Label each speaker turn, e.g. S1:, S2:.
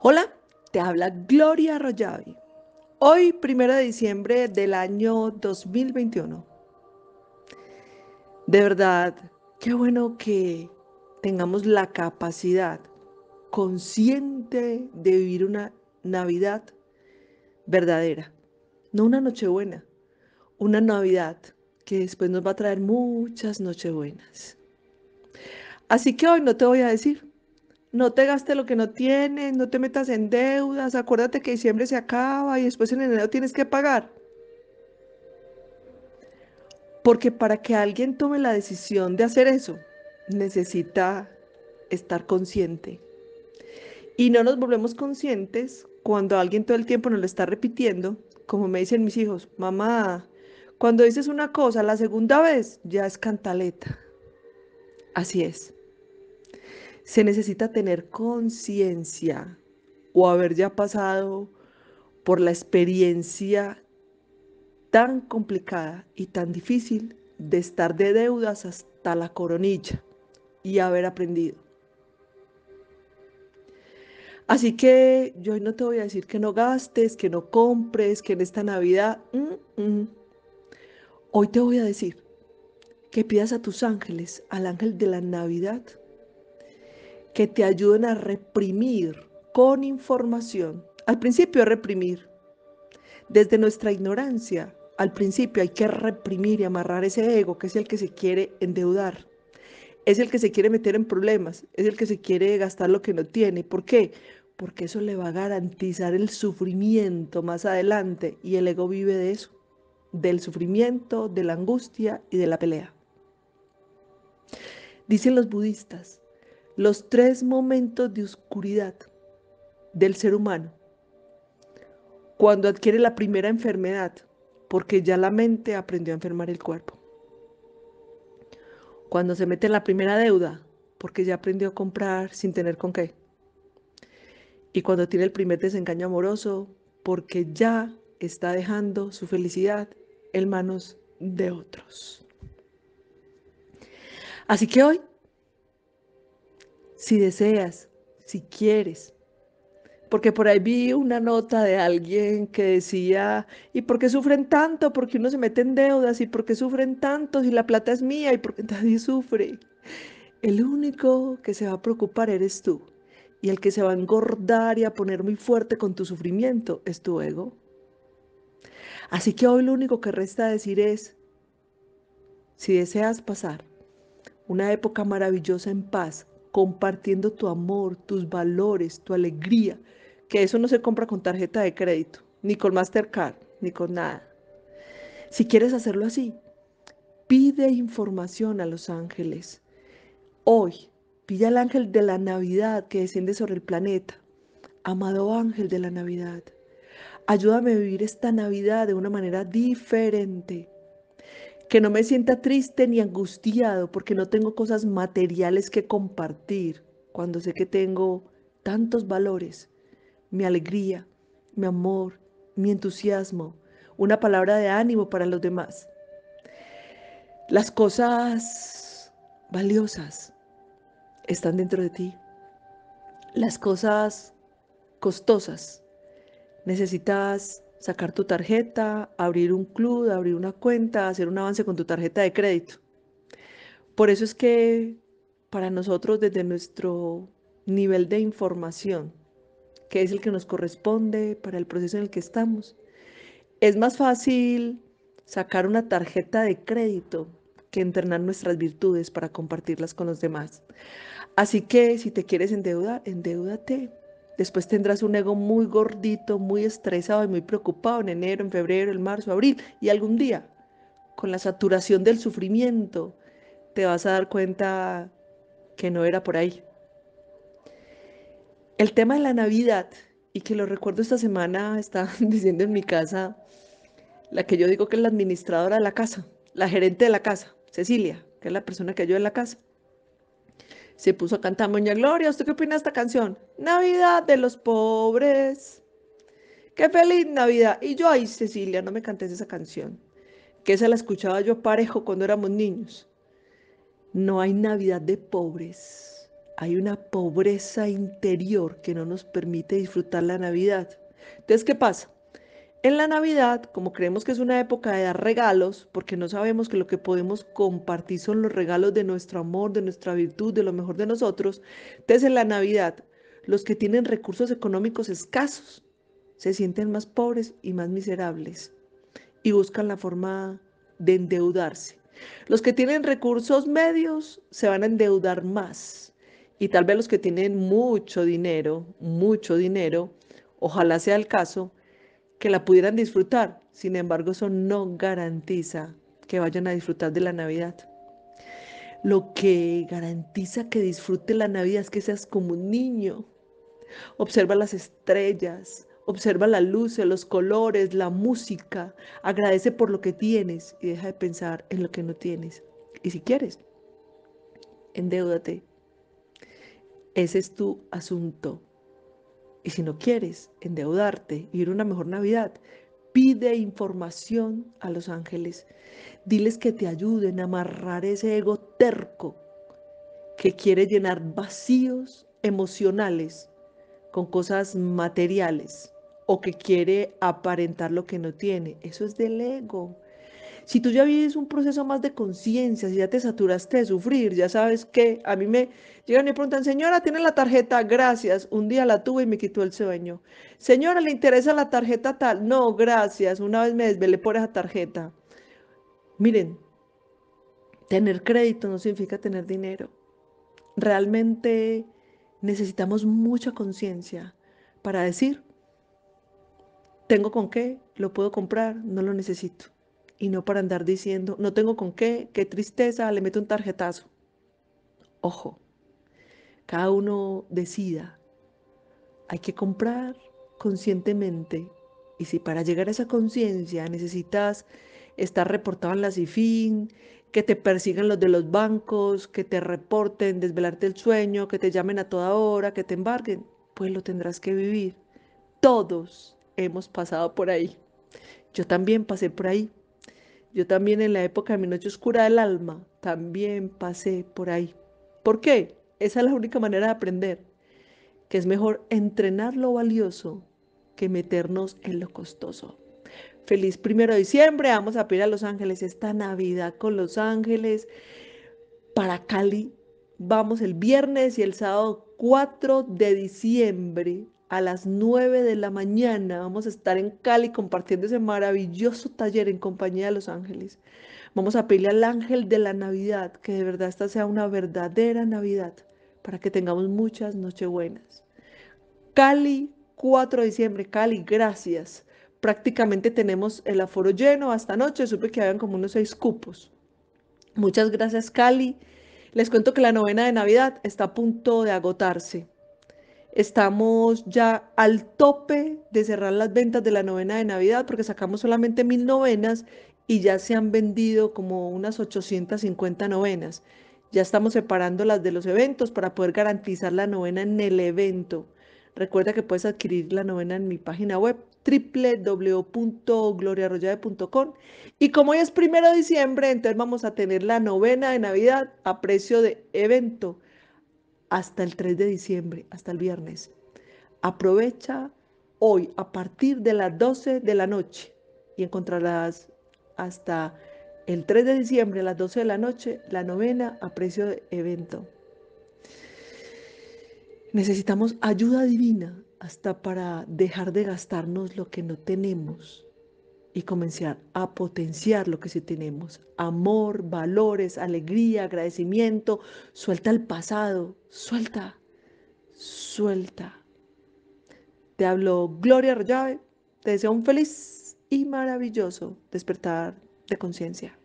S1: Hola, te habla Gloria Arroyave. Hoy, 1 de diciembre del año 2021. De verdad, qué bueno que tengamos la capacidad consciente de vivir una Navidad verdadera. No una Nochebuena, una Navidad que después nos va a traer muchas Nochebuenas. Así que hoy no te voy a decir no te gastes lo que no tienes, no te metas en deudas, acuérdate que diciembre se acaba y después en enero tienes que pagar. Porque para que alguien tome la decisión de hacer eso, necesita estar consciente. Y no nos volvemos conscientes cuando alguien todo el tiempo nos lo está repitiendo, como me dicen mis hijos, mamá, cuando dices una cosa la segunda vez ya es cantaleta. Así es se necesita tener conciencia o haber ya pasado por la experiencia tan complicada y tan difícil de estar de deudas hasta la coronilla y haber aprendido. Así que yo hoy no te voy a decir que no gastes, que no compres, que en esta Navidad... Mm, mm. Hoy te voy a decir que pidas a tus ángeles, al ángel de la Navidad, que te ayuden a reprimir con información. Al principio reprimir. Desde nuestra ignorancia, al principio hay que reprimir y amarrar ese ego que es el que se quiere endeudar. Es el que se quiere meter en problemas, es el que se quiere gastar lo que no tiene. ¿Por qué? Porque eso le va a garantizar el sufrimiento más adelante y el ego vive de eso, del sufrimiento, de la angustia y de la pelea. Dicen los budistas, los tres momentos de oscuridad del ser humano. Cuando adquiere la primera enfermedad, porque ya la mente aprendió a enfermar el cuerpo. Cuando se mete en la primera deuda, porque ya aprendió a comprar sin tener con qué. Y cuando tiene el primer desengaño amoroso, porque ya está dejando su felicidad en manos de otros. Así que hoy si deseas, si quieres. Porque por ahí vi una nota de alguien que decía, ¿y por qué sufren tanto? Porque uno se mete en deudas, ¿y por qué sufren tanto si la plata es mía? ¿Y por nadie sufre? El único que se va a preocupar eres tú. Y el que se va a engordar y a poner muy fuerte con tu sufrimiento es tu ego. Así que hoy lo único que resta decir es, si deseas pasar una época maravillosa en paz, compartiendo tu amor, tus valores, tu alegría, que eso no se compra con tarjeta de crédito, ni con Mastercard, ni con nada. Si quieres hacerlo así, pide información a los ángeles. Hoy, pide al ángel de la Navidad que desciende sobre el planeta. Amado ángel de la Navidad, ayúdame a vivir esta Navidad de una manera diferente que no me sienta triste ni angustiado porque no tengo cosas materiales que compartir cuando sé que tengo tantos valores, mi alegría, mi amor, mi entusiasmo, una palabra de ánimo para los demás. Las cosas valiosas están dentro de ti. Las cosas costosas necesitas sacar tu tarjeta, abrir un club, abrir una cuenta, hacer un avance con tu tarjeta de crédito. Por eso es que para nosotros desde nuestro nivel de información, que es el que nos corresponde para el proceso en el que estamos, es más fácil sacar una tarjeta de crédito que entrenar nuestras virtudes para compartirlas con los demás. Así que si te quieres endeudar, endeúdate Después tendrás un ego muy gordito, muy estresado y muy preocupado en enero, en febrero, en marzo, abril y algún día, con la saturación del sufrimiento, te vas a dar cuenta que no era por ahí. El tema de la Navidad, y que lo recuerdo esta semana, está diciendo en mi casa, la que yo digo que es la administradora de la casa, la gerente de la casa, Cecilia, que es la persona que ayuda en la casa. Se puso a cantar Moña Gloria. ¿Usted qué opina de esta canción? Navidad de los pobres. ¡Qué feliz Navidad! Y yo, ahí, Cecilia, no me cantes esa canción. Que esa la escuchaba yo parejo cuando éramos niños. No hay Navidad de pobres. Hay una pobreza interior que no nos permite disfrutar la Navidad. Entonces, ¿qué pasa? En la Navidad, como creemos que es una época de dar regalos, porque no sabemos que lo que podemos compartir son los regalos de nuestro amor, de nuestra virtud, de lo mejor de nosotros, entonces en la Navidad los que tienen recursos económicos escasos se sienten más pobres y más miserables y buscan la forma de endeudarse. Los que tienen recursos medios se van a endeudar más y tal vez los que tienen mucho dinero, mucho dinero, ojalá sea el caso, que la pudieran disfrutar. Sin embargo, eso no garantiza que vayan a disfrutar de la Navidad. Lo que garantiza que disfrute la Navidad es que seas como un niño. Observa las estrellas, observa la luces, los colores, la música. Agradece por lo que tienes y deja de pensar en lo que no tienes. Y si quieres, endeúdate. Ese es tu asunto. Y si no quieres endeudarte, y vivir una mejor Navidad, pide información a los ángeles. Diles que te ayuden a amarrar ese ego terco que quiere llenar vacíos emocionales con cosas materiales o que quiere aparentar lo que no tiene. Eso es del ego. Si tú ya vives un proceso más de conciencia, si ya te saturaste de sufrir, ya sabes que a mí me llegan y preguntan, señora, ¿tiene la tarjeta? Gracias. Un día la tuve y me quitó el sueño. Señora, ¿le interesa la tarjeta tal? No, gracias. Una vez me desvelé por esa tarjeta. Miren, tener crédito no significa tener dinero. Realmente necesitamos mucha conciencia para decir, tengo con qué, lo puedo comprar, no lo necesito y no para andar diciendo, no tengo con qué, qué tristeza, le meto un tarjetazo. Ojo, cada uno decida. Hay que comprar conscientemente y si para llegar a esa conciencia necesitas estar reportado en la CIFIN, que te persigan los de los bancos, que te reporten, desvelarte el sueño, que te llamen a toda hora, que te embarguen, pues lo tendrás que vivir. Todos hemos pasado por ahí. Yo también pasé por ahí. Yo también en la época de mi noche oscura del alma, también pasé por ahí. ¿Por qué? Esa es la única manera de aprender, que es mejor entrenar lo valioso que meternos en lo costoso. Feliz primero de diciembre, vamos a pedir a Los Ángeles esta Navidad con Los Ángeles. Para Cali vamos el viernes y el sábado 4 de diciembre a las 9 de la mañana. Vamos a estar en Cali compartiendo ese maravilloso taller en compañía de los ángeles. Vamos a pedirle al ángel de la Navidad que de verdad esta sea una verdadera Navidad para que tengamos muchas nochebuenas. Cali, 4 de diciembre. Cali, gracias. Prácticamente tenemos el aforo lleno. Hasta noche supe que habían como unos seis cupos. Muchas gracias, Cali. Les cuento que la novena de Navidad está a punto de agotarse. Estamos ya al tope de cerrar las ventas de la novena de Navidad porque sacamos solamente mil novenas y ya se han vendido como unas 850 novenas. Ya estamos separando las de los eventos para poder garantizar la novena en el evento. Recuerda que puedes adquirir la novena en mi página web www.gloriarroyave.com y como hoy es primero de diciembre, entonces vamos a tener la novena de Navidad a precio de evento hasta el 3 de diciembre, hasta el viernes. Aprovecha hoy a partir de las 12 de la noche y encontrarás hasta el 3 de diciembre a las 12 de la noche la novena a precio de evento. Necesitamos ayuda divina hasta para dejar de gastarnos lo que no tenemos y comenzar a potenciar lo que sí tenemos. Amor, valores, alegría, agradecimiento. Suelta el pasado, suelta, suelta. Te hablo Gloria Rayave. Te deseo un feliz y maravilloso despertar de conciencia.